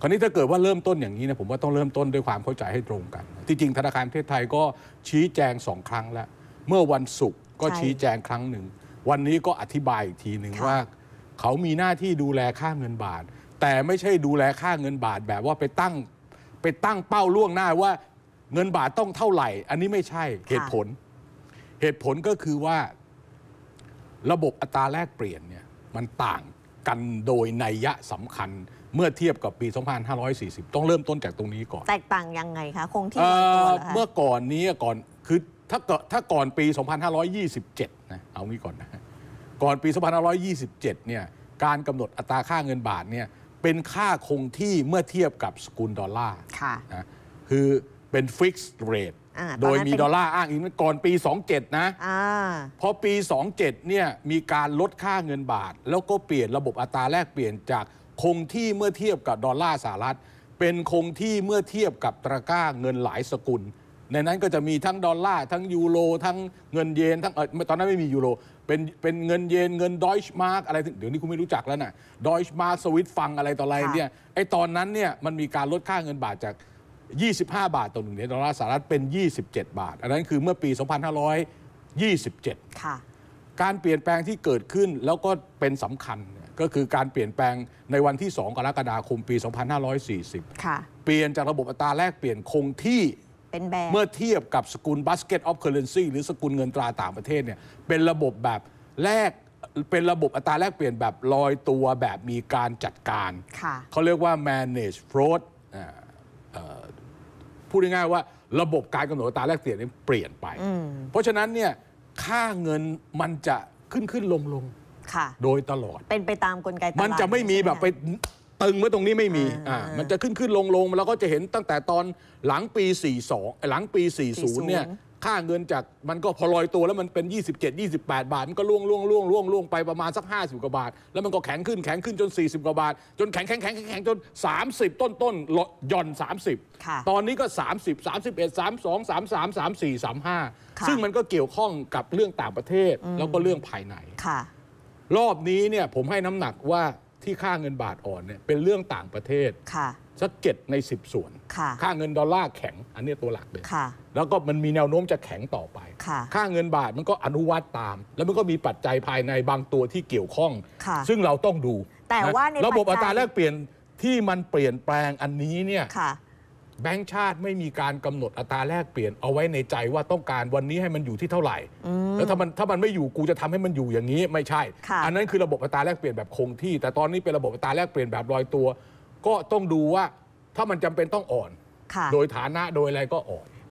คราวนี้ถ้าเกิดว่าเริ่มต้นอย่างนี้นะผมว่าต้องเริ่มต้นด้วยความเข้าใจให้ตรงกัน ที่จริงธนาคารประเทศไทยก็ชี้แจงสองครั้งแล้วเมื่อวันศุกร์ก็ชี้แจงครั้งหนึ่ง วันนี้ก็อธิบายอีกทีหนึ่งว่า เขามีหน้าที่ดูแลค่าเงินบาท แต่ไม่ใช่ดูแลค่าเงินบาทแบบว่าไปตั้งไปตั้งเป้าล่วงหน้าว่าเงินบาทต้องเท่าไหร่ อันนี้ไม่ใช่เหตุผล เหตุผลก็คือว่าระบบอัตราแลกเปลี่ยนเนี่ยมันต่างกันโดยนัยยะสำคัญเมื่อเทียบกับปี 2540 ต้องเริ่มต้นจากตรงนี้ก่อน แตกต่างยังไงคะ คงที่ยตัวเหรอคะเมื่อก่อนนี้ก่อน คือถ้าเกิดถ้าก่อนปี 2527 นะเอางี้ก่อนนะก่อนปี 2527 เนี่ยการกำหนดอัตราค่าเงินบาทเนี่ยเป็นค่าคงที่เมื่อเทียบกับสกุลดอลลาร์ค่ะนะคือเป็นฟิกซ์เรทโดยมีดอลลาร์อ้างอิงก่อนปี 27นะอพอปี 27เนี่ยมีการลดค่าเงินบาท แล้วก็เปลี่ยนระบบอัตราแลกเปลี่ยนจากคงที่เมื่อเทียบกับดอลลาร์สหรัฐ เป็นคงที่เมื่อเทียบกับตะกร้าเงินหลายสกุล ในนั้นก็จะมีทั้งดอลลาร์ทั้งยูโรทั้งเงินเยนทั้งเออตอนนั้นไม่มียูโรเป็นเป็นเงินเยนเงินดอยช์มาร์กอะไรเดี๋ยวนี้คุณไม่รู้จักแล้วนะ่ะดอยช์มาร์กสวิตฟังอะไรต่ออะไรเนี่ยไอตอนนั้นเนี่ยมันมีการลดค่าเงินบาทจาก25 บาทต่อหนึ่งเหรียญดอลลาร์สหรัฐเป็น 27 บาท อันนั้นคือเมื่อปี 2527ค่ะการเปลี่ยนแปลงที่เกิดขึ้นแล้วก็เป็นสำคัญก็คือการเปลี่ยนแปลงในวันที่ 2 กรกฎาคมปี 2540 ค่ะเปลี่ยนจากระบบอัตราแลกเปลี่ยนคงที่เเมื่อเทียบกับสกุล basket of currency หรือสกุลเงินตราต่างประเทศเนี่ยเป็นระบบแบบแลกเป็นระบบอัตราแลกเปลี่ยนแบบลอยตัวแบบมีการจัดการเขาเรียกว่า manage float พูดง่ายๆว่าระบบการกำหนดตาแลกเปลี่ยนนี้เปลี่ยนไป เพราะฉะนั้นเนี่ยค่าเงินมันจะขึ้นขึ้นลงลงโดยตลอดเป็นไปตามกลไกตลาดมันจะไม่มีแบบไปตึงเมื่อตรงนี้ไม่มีอ่ามันจะขึ้นขึ้นลงลงแล้วก็จะเห็นตั้งแต่ตอนหลังปี 42 หลังปี 40 เนี่ยค่าเงินจากมันก็พอลอยตัวแล้วมันเป็น 27 28 บาท มันก็ล่วงล่วงล่วงล่วงล่วงไปประมาณสัก 50 กว่าบาท แล้ว มันก็แข็งขึ้นแข็งขึ้นจน 40 กว่าบาท จนแข็งแข็งแข็งแข็งจน 30 ต้นต้นหย่อน 30 ตอนนี้ก็ 30 31 32 33 34 35 ซึ่งมันก็เกี่ยวข้องกับเรื่องต่างประเทศ แล้วก็เรื่องภายในรอบนี้เนี่ยผมให้น้ำหนักว่าที่ค่าเงินบาทอ่อนเนี่ยเป็นเรื่องต่างประเทศสักเจ็ดใน 10 ส่วนค่าเงินดอลลาร์แข็ง อันนี้ตัวหลักเลยแล้วก็มันมีแนวโน้มจะแข็งต่อไปค่าเงินบาทมันก็อนุวัตตาม แล้วมันก็มีปัจจัยภายในบางตัวที่เกี่ยวข้อง ซึ่งเราต้องดูแต่ว่าในระบบอัตราแลกเปลี่ยนที่มันเปลี่ยนแปลงอันนี้เนี่ยแบงค์ชาติไม่มีการกำหนดอัตราแลกเปลี่ยนเอาไว้ในใจว่าต้องการวันนี้ให้มันอยู่ที่เท่าไหร่แล้วถ้ามันถ้ามันไม่อยู่กูจะทำให้มันอยู่อย่างนี้ ไม่ใช่ อันนั้นคือระบบอัตราแลกเปลี่ยนแบบคงที่แต่ตอนนี้เป็นระบบอัตราแลกเปลี่ยนแบบลอยตัว ก็ต้องดูว่า ถ้ามันจำเป็นต้องอ่อน โดยฐานะโดยอะไรก็อ่อน